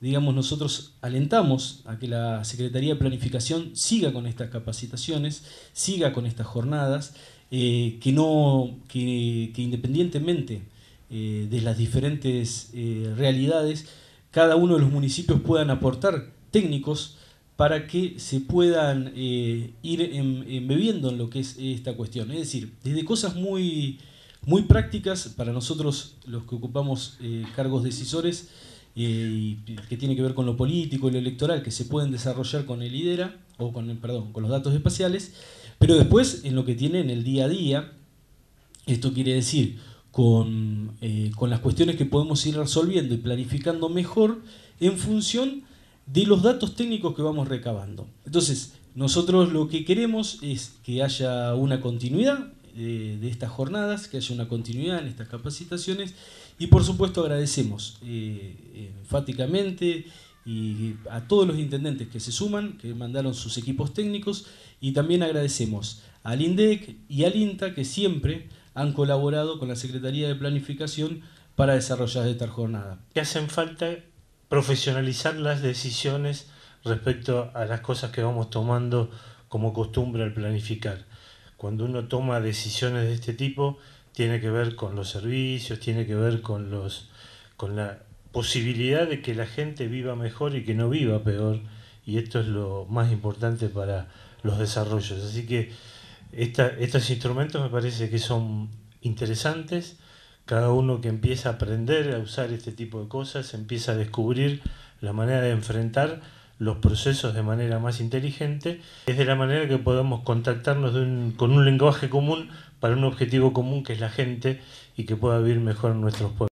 digamos, nosotros alentamos a que la Secretaría de Planificación siga con estas capacitaciones, siga con estas jornadas, eh, que, no, que, independientemente eh, de las diferentes eh, realidades, cada uno de los municipios puedan aportar técnicos para que se puedan ir em, embebiendo en lo que es esta cuestión. Es decir, desde cosas muy, muy prácticas, para nosotros los que ocupamos cargos decisores, y que tiene que ver con lo político y lo electoral que se pueden desarrollar con el IDERA, o con, perdón, con los datos espaciales, pero después en lo que tiene en el día a día, esto quiere decir con eh, las cuestiones que podemos ir resolviendo y planificando mejor en función de los datos técnicos que vamos recabando. Entonces, nosotros lo que queremos es que haya una continuidad, de, estas jornadas, que haya una continuidad en estas capacitaciones y por supuesto agradecemos eh, enfáticamente y a todos los intendentes que se suman, que mandaron sus equipos técnicos y también agradecemos al INDEC y al INTA que siempre han colaborado con la Secretaría de Planificación para desarrollar esta jornada. Que hacen falta profesionalizar las decisiones respecto a las cosas que vamos tomando como costumbre al planificar cuando uno toma decisiones de este tipo, tiene que ver con los servicios, tiene que ver con, con la posibilidad de que la gente viva mejor y que no viva peor. Y esto es lo más importante para los desarrollos. Así que estos instrumentos me parece que son interesantes. Cada uno que empieza a aprender a usar este tipo de cosas, empieza a descubrir la manera de enfrentar los procesos de manera más inteligente, es de la manera que podamos contactarnos con un lenguaje común para un objetivo común que es la gente y que pueda vivir mejor nuestros pueblos.